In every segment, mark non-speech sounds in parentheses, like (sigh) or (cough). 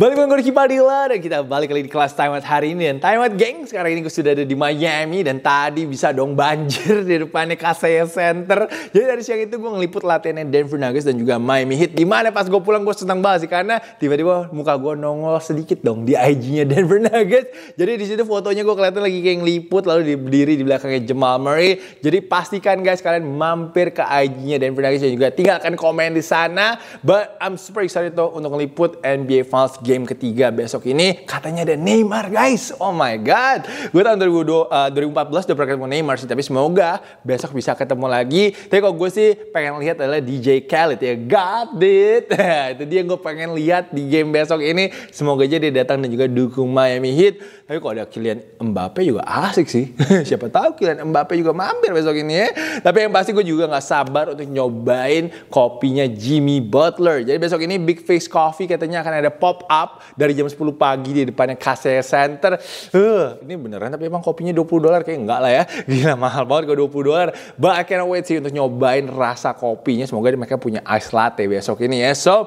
Balik dengan Gorky Padilla dan kita balik lagi di kelas Time Out hari ini. Dan Time Out geng, sekarang ini gue sudah ada di Miami dan tadi bisa dong banjir di depannya Kaseya Center. Jadi dari siang itu gue ngeliput latihannya Denver Nuggets dan juga Miami Heat. Dimana pas gue pulang gue senang banget sih karena tiba-tiba muka gue nongol sedikit dong di IG-nya Denver Nuggets. Jadi di situ fotonya gue kelihatan lagi kayak ngeliput lalu berdiri di belakangnya Jamal Murray. Jadi pastikan guys kalian mampir ke IG-nya Denver Nuggets dan juga tinggalkan komen di sana. But I'm super excited tuh untuk ngeliput NBA Finals game ketiga besok ini katanya ada Neymar guys. Oh my god. Gue tahun 2014 eh, udah pernah ketemu Neymar sih tapi semoga besok bisa ketemu lagi. Tapi kalau gue sih pengen lihat adalah DJ Khaled ya. Got it. (laughs) Nah, itu dia gue pengen lihat di game besok ini. Semoga aja dia datang dan juga dukung Miami Heat. Tapi kalau ada Kylian Mbappe juga asik sih. (laughs) Siapa tahu Kylian Mbappe juga mampir besok ini ya. Tapi yang pasti gue juga gak sabar untuk nyobain kopinya Jimmy Butler. Jadi besok ini Big Face Coffee katanya akan ada pop up dari jam 10 pagi di depannya Kase Center. Uh, ini beneran tapi emang kopinya 20 dolar kayak enggak lah ya. (laughs) Gila mahal banget kok 20 dolar. But I wait sih untuk nyobain rasa kopinya. Semoga mereka punya ice latte besok ini ya. So, uh,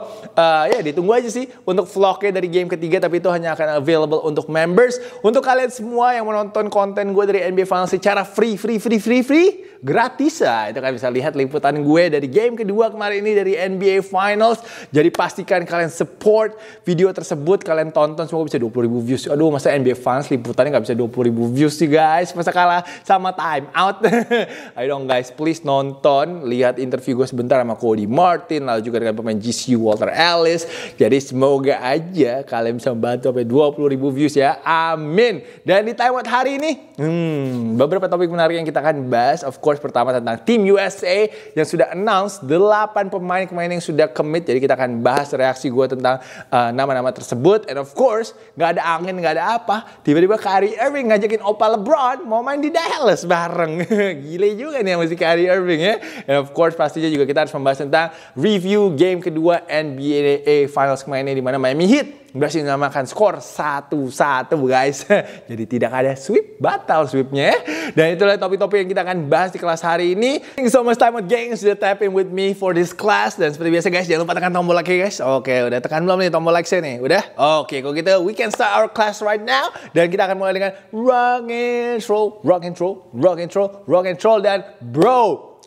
ya yeah, ditunggu aja sih untuk vlognya dari game ketiga tapi itu hanya akan available untuk members. Untuk kalian semua yang menonton konten gue dari NBA Finals secara free free free free free gratis ya. Itu kalian bisa lihat liputan gue dari game kedua kemarin ini dari NBA Finals. Jadi pastikan kalian support video tersebut. Kalian tonton semoga bisa 20 ribu views. Aduh masa NBA Finals liputannya nggak bisa 20 ribu views sih guys. Masa kalah sama time out. (laughs) Ayo dong guys please nonton. Lihat interview gue sebentar sama Cody Martin. Lalu juga dengan pemain GC Walter Ellis. Jadi semoga aja kalian bisa membantu sampai 20 ribu views ya. Amin. Dan di time hari ini hmm, beberapa topik menarik yang kita akan bahas. Of course pertama tentang tim USA yang sudah announce 8 pemain-pemain yang sudah commit. Jadi kita akan bahas reaksi gue tentang eh, nama-nama uh, tersebut. And of course, nggak ada angin, nggak ada apa. Tiba-tiba Kyrie Irving ngajakin Opa LeBron mau main di Dallas bareng. (laughs) Gile juga nih masih Kyrie Irving ya. And of course, pastinya juga kita harus membahas tentang review game kedua NBA Finals kemarin di mana Miami Heat berhasil menyamakan skor satu satu guys. (laughs) Jadi tidak ada sweep, batal sweepnya ya. Dan itulah topik-topik yang kita akan bahas di kelas hari ini. Thank you so much time with gengs sudah tapping with me for this class. Dan seperti biasa guys, jangan lupa tekan tombol like ya guys. Oke, udah tekan belum nih tombol like saya nih? Udah? Oke, kalau gitu we can start our class right now. Dan kita akan mulai dengan rock and roll, rock and roll, rock and roll, rock and roll. Dan bro,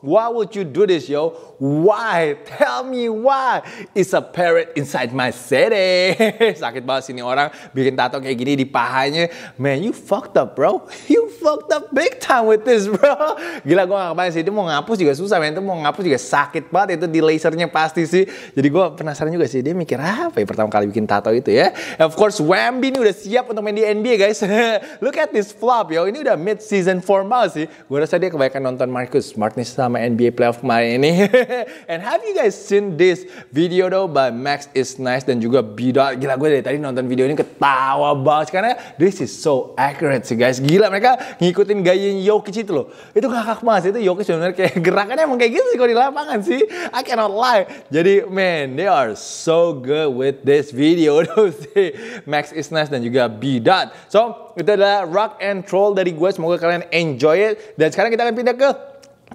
why would you do this yo? Why? Tell me why? It's a parrot inside my city. (laughs) Sakit banget sini orang bikin tato kayak gini di pahanya. Man, you fucked up bro. (laughs) You fucked up big time with this bro. (laughs) Gila gue gak ngapain sih. Dia mau ngapus juga susah man. Itu mau ngapus juga sakit banget. Itu di lasernya pasti sih. Jadi gue penasaran juga sih. Dia mikir apa ya pertama kali bikin tato itu ya. Of course Wemby ini udah siap untuk main di NBA guys. Look at this flop yo. Ini udah mid season formal sih. Gue rasa dia kebanyakan nonton Marcus Smart sama NBA playoff kemarin ini. (laughs) And have you guys seen this video though by Max is Nice dan juga Bidot. Gila gue dari tadi nonton video ini ketawa banget karena this is so accurate sih guys. Gila mereka ngikutin gaya Jokic itu loh. Itu kakak mas itu Jokic sebenarnya kayak (laughs) gerakannya emang kayak gitu sih kalau di lapangan sih. I cannot lie. Jadi man they are so good with this video (laughs) though sih. Max is Nice dan juga Bidot. So itu adalah Rock and Troll dari gue. Semoga kalian enjoy it. Dan sekarang kita akan pindah ke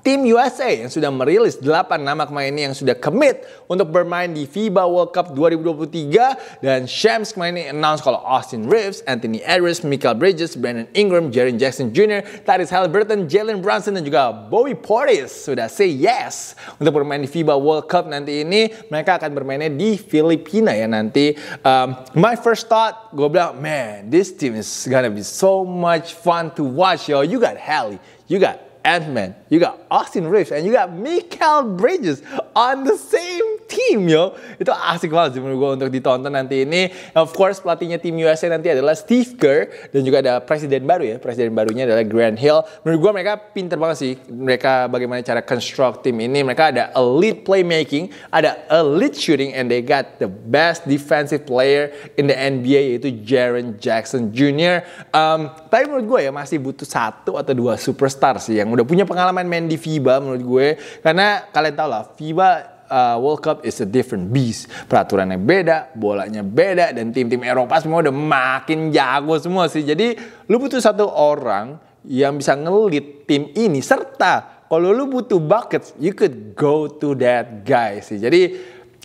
Tim USA yang sudah merilis 8 nama pemain yang sudah commit untuk bermain di FIBA World Cup 2023 dan Shams kemarin ini announce kalau Austin Reeves, Anthony Edwards, Michael Bridges, Brandon Ingram, Jaren Jackson Jr., Tyrese Halliburton, Jalen Brunson dan juga Bobby Portis sudah say yes untuk bermain di FIBA World Cup nanti ini. Mereka akan bermainnya di Filipina ya nanti. Um, my first thought, gue bilang, man, this team is gonna be so much fun to watch yo. You got Hallie, you got Ant-Man, you got Austin Reeves, and you got Michael Bridges on the same team, yo. Itu asik banget sih menurut gue untuk ditonton nanti ini. Of course, pelatihnya tim USA nanti adalah Steve Kerr, dan juga ada presiden baru ya. Presiden barunya adalah Grant Hill. Menurut gue mereka pinter banget sih. Mereka bagaimana cara construct tim ini. Mereka ada elite playmaking, ada elite shooting, and they got the best defensive player in the NBA, yaitu Jaren Jackson Jr. Um, tapi menurut gue ya masih butuh satu atau dua superstar sih yang yang udah punya pengalaman main di FIBA menurut gue karena kalian tau lah FIBA uh, World Cup is a different beast. Peraturannya beda, bolanya beda, dan tim-tim Eropa semua udah makin jago semua sih. Jadi lu butuh satu orang yang bisa ngelit tim ini serta kalau lu butuh bucket you could go to that guy sih. Jadi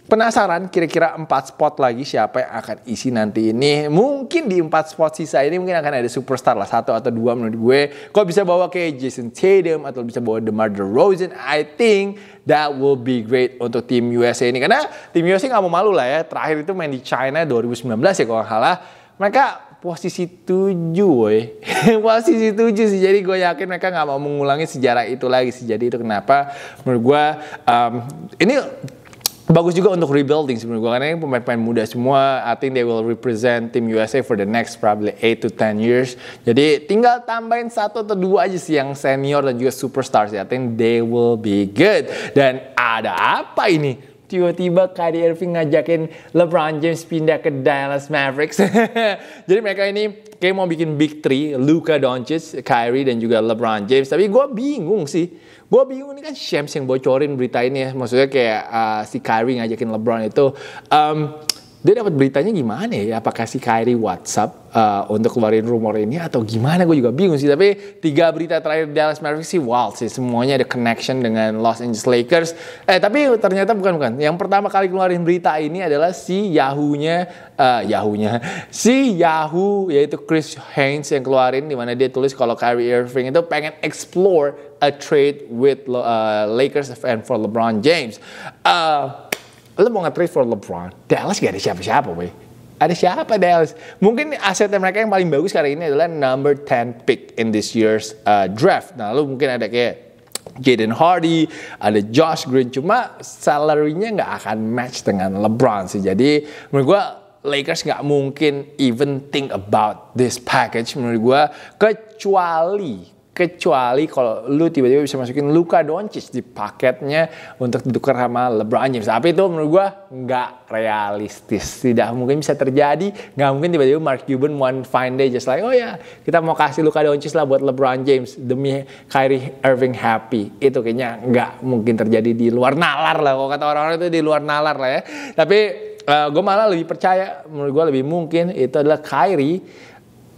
Penasaran kira-kira 4 spot lagi siapa yang akan isi nanti ini? Mungkin di empat spot sisa ini mungkin akan ada superstar lah satu atau dua menurut gue. Kok bisa bawa kayak Jason Tatum atau bisa bawa DeMar DeRozan? I think that will be great untuk tim USA ini karena tim USA nggak mau malu lah ya. Terakhir itu main di China 2019 ya kalau nggak salah. Mereka posisi tujuh, woi (laughs) posisi tujuh sih jadi gue yakin mereka nggak mau mengulangi sejarah itu lagi sih jadi itu kenapa menurut gue um, ini bagus juga untuk rebuilding sebenarnya gue karena pemain-pemain muda semua I think they will represent tim USA for the next probably 8 to 10 years jadi tinggal tambahin satu atau dua aja sih yang senior dan juga superstars ya I think they will be good dan ada apa ini tiba-tiba Kyrie Irving ngajakin LeBron James pindah ke Dallas Mavericks. (laughs) Jadi mereka ini kayak mau bikin big three, Luka Doncic, Kyrie dan juga LeBron James. Tapi gue bingung sih. Gue bingung ini kan Shams yang bocorin berita ini ya. Maksudnya kayak uh, si Kyrie ngajakin LeBron itu. Um, dia dapat beritanya gimana ya? Apakah si Kyrie WhatsApp uh, untuk keluarin rumor ini atau gimana? Gue juga bingung sih. Tapi tiga berita terakhir Dallas Mavericks sih wild sih. Semuanya ada connection dengan Los Angeles Lakers. Eh tapi ternyata bukan bukan. Yang pertama kali keluarin berita ini adalah si Yahoo-nya, uh, Yahoo-nya, si Yahoo yaitu Chris Haynes yang keluarin di mana dia tulis kalau Kyrie Irving itu pengen explore a trade with uh, Lakers and for LeBron James. Uh, Lo mau nge-trade for LeBron, Dallas gak ada siapa-siapa weh. Ada siapa Dallas? Mungkin aset mereka yang paling bagus kali ini adalah number 10 pick in this year's uh, draft. Nah, lo mungkin ada kayak Jaden Hardy, ada Josh Green, cuma salary-nya nggak akan match dengan LeBron sih. Jadi menurut gue Lakers nggak mungkin even think about this package menurut gue kecuali kecuali kalau lu tiba-tiba bisa masukin Luka Doncic di paketnya untuk ditukar sama LeBron James. Tapi itu menurut gua nggak realistis, tidak mungkin bisa terjadi. Nggak mungkin tiba-tiba Mark Cuban one fine day just like oh ya yeah, kita mau kasih Luka Doncic lah buat LeBron James demi Kyrie Irving happy. Itu kayaknya nggak mungkin terjadi di luar nalar lah. Kalau kata orang-orang itu di luar nalar lah ya. Tapi uh, eh, gue malah lebih percaya, menurut gue lebih mungkin itu adalah Kyrie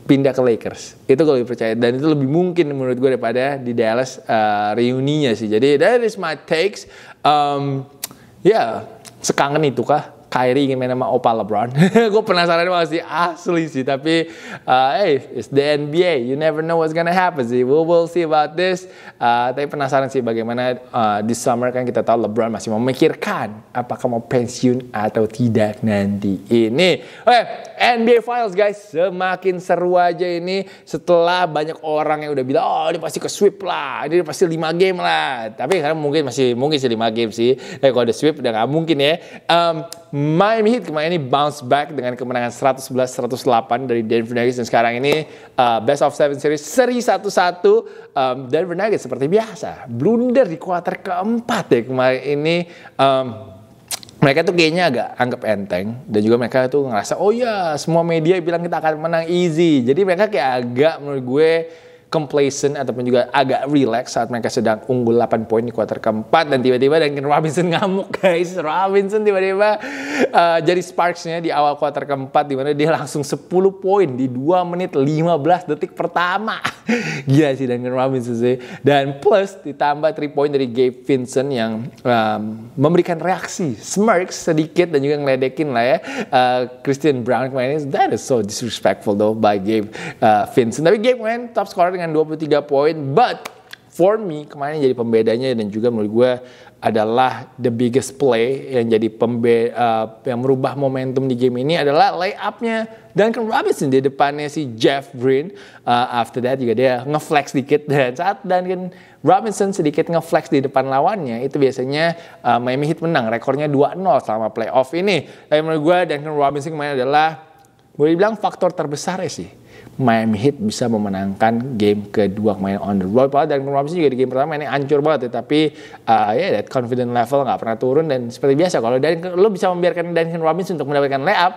pindah ke Lakers. Itu kalau dipercaya dan itu lebih mungkin menurut gue daripada di Dallas uh, reuninya sih. Jadi that is my takes. Um, ya, yeah, sekangen itu kah? Kyrie ingin main sama Opa LeBron. (laughs) gue penasaran banget sih asli sih. Tapi uh, hey, it's the NBA. You never know what's gonna happen sih. We will see about this. Uh, tapi penasaran sih bagaimana uh, di summer kan kita tahu LeBron masih memikirkan apakah mau pensiun atau tidak nanti ini. Oke, okay, NBA Finals guys semakin seru aja ini setelah banyak orang yang udah bilang oh ini pasti ke sweep lah, ini pasti 5 game lah. Tapi karena mungkin masih mungkin sih 5 game sih. Tapi eh, kalau ada sweep udah nggak mungkin ya. Um, Miami Heat kemarin ini bounce back dengan kemenangan 111-108 dari Denver Nuggets dan sekarang ini uh, best of seven series seri satu satu um, Denver Nuggets seperti biasa blunder di kuarter keempat ya kemarin ini um, mereka tuh kayaknya agak anggap enteng dan juga mereka tuh ngerasa oh ya semua media bilang kita akan menang easy jadi mereka kayak agak menurut gue complacent ataupun juga agak relax saat mereka sedang unggul 8 poin di kuarter keempat dan tiba-tiba Duncan Robinson (laughs) ngamuk guys Robinson tiba-tiba uh, jadi sparksnya di awal kuarter keempat dimana dia langsung 10 poin di 2 menit 15 detik pertama (laughs) gila sih Duncan Robinson sih dan plus ditambah 3 poin dari Gabe Vincent yang um, memberikan reaksi smirks sedikit dan juga ngeledekin lah ya uh, Christian Brown kemarin that is so disrespectful though by Gabe uh, Vincent tapi Gabe man top scorer dengan 23 poin. But for me kemarin jadi pembedanya dan juga menurut gue adalah the biggest play yang jadi pembe uh, yang merubah momentum di game ini adalah layupnya dan kan Robinson di depannya si Jeff Green. Uh, after that juga dia ngeflex dikit (laughs) dan saat Duncan Robinson sedikit ngeflex di depan lawannya itu biasanya uh, Miami Heat menang rekornya 2-0 selama playoff ini. Tapi menurut gue dan kan Robinson kemarin adalah boleh dibilang faktor terbesar ya sih Miami Heat bisa memenangkan game kedua main on the road. Padahal dan Robinson juga di game pertama ini hancur banget, ya. tapi uh, ya yeah, that confident level nggak pernah turun dan seperti biasa kalau dan lo bisa membiarkan Duncan Robinson untuk mendapatkan layup,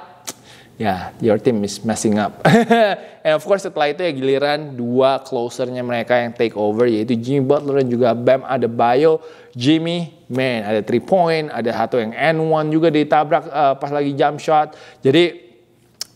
ya yeah, your team is messing up. (laughs) And of course setelah itu ya giliran dua closernya mereka yang take over yaitu Jimmy Butler dan juga Bam ada bio Jimmy man ada three point, ada satu yang n 1 juga ditabrak uh, pas lagi jump shot. Jadi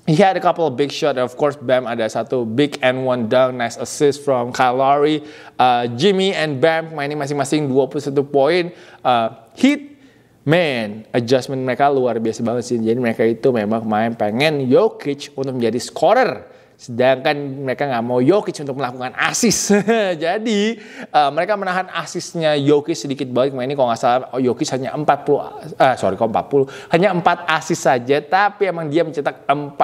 he had a couple of big shots. Of course, Bam ada satu big and one dunk, nice assist from Kyle Lowry. Uh, Jimmy and Bam mainin masing-masing 21 poin. Uh, hit, man, adjustment mereka luar biasa banget sih. Jadi mereka itu memang main pengen Jokic untuk menjadi scorer Sedangkan mereka nggak mau Jokic untuk melakukan asis. (laughs) Jadi uh, mereka menahan asisnya Jokic sedikit balik. Ini kalau nggak salah oh, Jokic hanya 40, uh, eh, sorry kok 40, hanya 4 asis saja. Tapi emang dia mencetak 41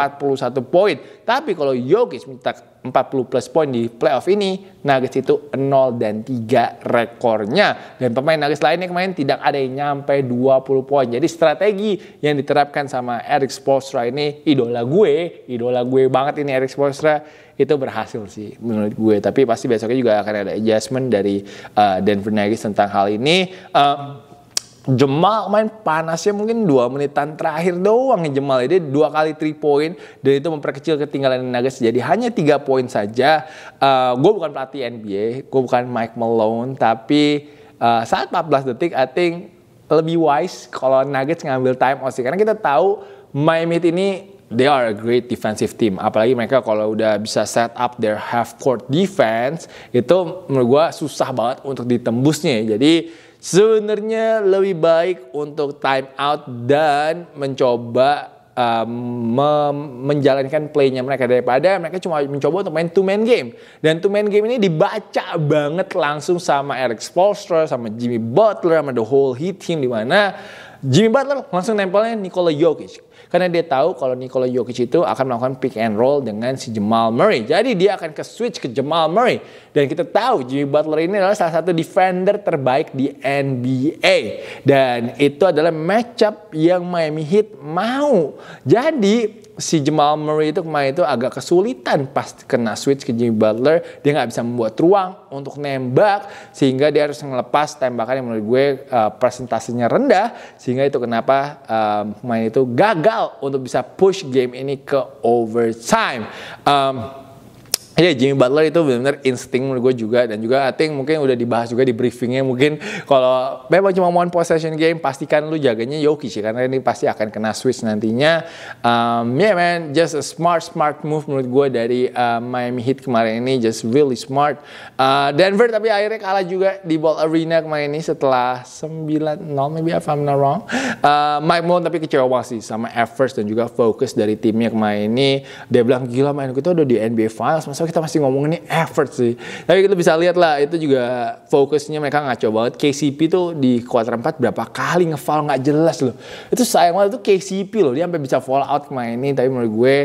poin. Tapi kalau Jokic mencetak 40 plus poin di playoff ini, Nuggets itu 0 dan 3 rekornya. Dan pemain Nuggets lainnya kemarin tidak ada yang nyampe 20 poin. Jadi strategi yang diterapkan sama Eric Spoelstra ini idola gue, idola gue banget ini Eric Spoelstra itu berhasil sih menurut gue. Tapi pasti besoknya juga akan ada adjustment dari uh, Denver Nuggets tentang hal ini. Uh, Jemal main panasnya mungkin dua menitan terakhir doang yang Jemal ini dua kali three point dan itu memperkecil ketinggalan Nuggets jadi hanya tiga poin saja. Uh, eh, gue bukan pelatih NBA, gue bukan Mike Malone, tapi uh, saat 14 detik, I think lebih wise kalau Nuggets ngambil time out sih karena kita tahu Miami ini they are a great defensive team. Apalagi mereka kalau udah bisa set up their half court defense, itu menurut gue susah banget untuk ditembusnya. Jadi Sebenarnya lebih baik untuk time out dan mencoba um, menjalankan playnya mereka daripada mereka cuma mencoba untuk main two man game dan two man game ini dibaca banget langsung sama Eric Spoelstra sama Jimmy Butler sama the whole Heat team di mana Jimmy Butler langsung nempelnya Nikola Jokic karena dia tahu kalau Nikola Jokic itu akan melakukan pick and roll dengan si Jamal Murray. Jadi dia akan ke switch ke Jamal Murray dan kita tahu Jimmy Butler ini adalah salah satu defender terbaik di NBA dan itu adalah matchup yang Miami Heat mau. Jadi si Jamal Murray itu kemarin itu agak kesulitan pas kena switch ke Jimmy Butler. Dia nggak bisa membuat ruang untuk nembak sehingga dia harus ngelepas tembakan yang menurut gue uh, presentasinya rendah sehingga itu kenapa uh, eh, main itu gagal untuk bisa push game ini ke overtime. Um, yeah, Jimmy Butler itu benar-benar insting menurut gue juga dan juga I think mungkin udah dibahas juga di briefingnya mungkin kalau memang cuma mau possession game pastikan lu jaganya Yoki sih ya, karena ini pasti akan kena switch nantinya. Um, yeah man, just a smart smart move menurut gue dari uh, Miami Heat kemarin ini just really smart. Uh, Denver tapi akhirnya kalah juga di Ball Arena kemarin ini setelah 9-0 maybe if I'm not wrong. Uh, Mike Malone tapi kecewa banget sih sama efforts dan juga fokus dari timnya kemarin ini. Dia bilang gila main kita udah di NBA Finals masa kita masih ngomongin effort sih. Tapi kita bisa lihat lah itu juga fokusnya mereka ngaco banget. KCP tuh di kuarter 4 berapa kali ngefall nggak jelas loh. Itu sayang banget itu KCP loh. Dia sampai bisa fall out main ini tapi menurut gue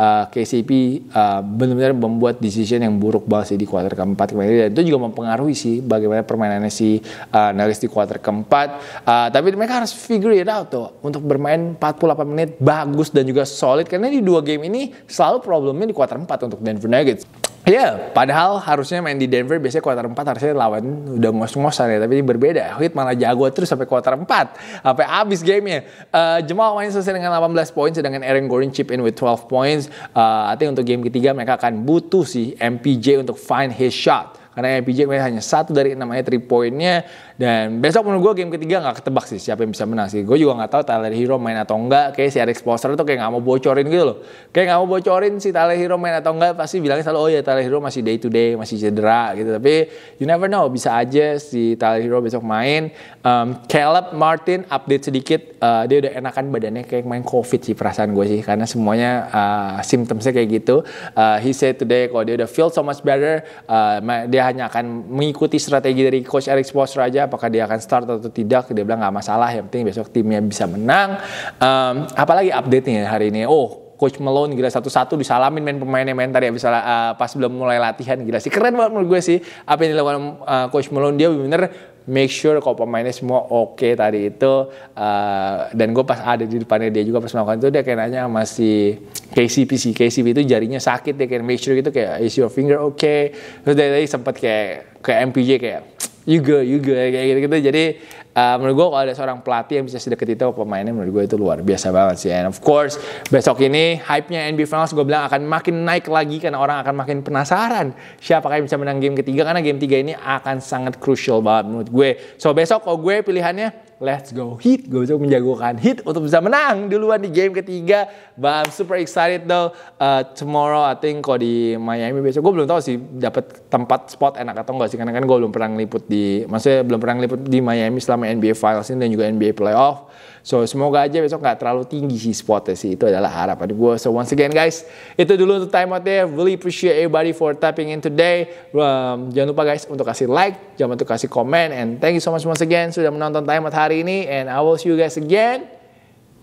uh, eh, KCP uh, eh, benar-benar membuat decision yang buruk banget sih di kuarter keempat kemarin dan itu juga mempengaruhi sih bagaimana permainannya si uh, eh, Nuggets di kuarter keempat. Uh, tapi mereka harus figure it out tuh untuk bermain 48 menit bagus dan juga solid karena di dua game ini selalu problemnya di kuarter 4 untuk Denver Nuggets. Iya, yeah, padahal harusnya main di Denver biasanya kuarter 4 harusnya lawan udah ngos-ngosan ya, tapi ini berbeda. Heat malah jago terus sampai kuarter 4, sampai habis gamenya. Uh, Jamal main selesai dengan 18 poin, sedangkan Aaron Gordon chip in with 12 points. Uh, eh, I untuk game ketiga mereka akan butuh sih MPJ untuk find his shot karena MPJ hanya satu dari enam aja three pointnya dan besok menurut gue game ketiga nggak ketebak sih siapa yang bisa menang sih gue juga nggak tahu Tyler Hero main atau enggak kayak si Alex Foster tuh kayak nggak mau bocorin gitu loh kayak nggak mau bocorin si Tyler Hero main atau enggak pasti bilangnya selalu oh ya Tyler Hero masih day to day masih cedera gitu tapi you never know bisa aja si Tyler Hero besok main um, Caleb Martin update sedikit uh, dia udah enakan badannya kayak main covid sih perasaan gue sih karena semuanya uh, symptomsnya kayak gitu uh, he said today kalau dia udah feel so much better uh, dia hanya akan mengikuti strategi dari coach Eric Spoelstra aja apakah dia akan start atau tidak dia bilang nggak masalah yang penting besok timnya bisa menang um, apalagi update nya hari ini oh Coach Malone gila satu-satu disalamin main pemainnya main tadi abis uh, eh, pas belum mulai latihan gila sih keren banget menurut gue sih apa yang dilakukan uh, Coach Malone dia bener make sure kalau pemainnya semua oke okay tadi itu uh, dan gue pas ada di depannya dia juga pas melakukan itu dia kayak nanya masih KCP si KCP itu jarinya sakit dia kayak make sure gitu kayak is your finger okay terus dia tadi sempat kayak kayak MPJ kayak yuga juga kayak gitu-gitu. Jadi uh, menurut gue kalau ada seorang pelatih yang bisa sedekat itu pemainnya menurut gue itu luar biasa banget sih. And of course besok ini hype-nya NBA Finals gue bilang akan makin naik lagi karena orang akan makin penasaran siapa yang bisa menang game ketiga karena game tiga ini akan sangat crucial banget menurut gue. So besok kalau gue pilihannya Let's go hit, Gue bisa menjagokan hit untuk bisa menang duluan di game ketiga. But I'm super excited though. Uh, tomorrow I think kalau di Miami besok gue belum tahu sih dapat tempat spot enak atau enggak sih karena kan gue belum pernah ngeliput di maksudnya belum pernah ngeliput di Miami selama NBA Finals ini dan juga NBA Playoff. So semoga aja besok nggak terlalu tinggi sih spotnya sih. Itu adalah harapan gue. So once again guys, itu dulu untuk time out there. Really appreciate everybody for tapping in today. Um, jangan lupa guys untuk kasih like, jangan lupa untuk kasih comment And thank you so much once again sudah menonton time out hari hari ini and I will see you guys again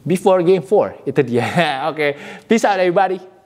before game 4. Itu dia. Oke. (laughs) Okay. Peace out everybody.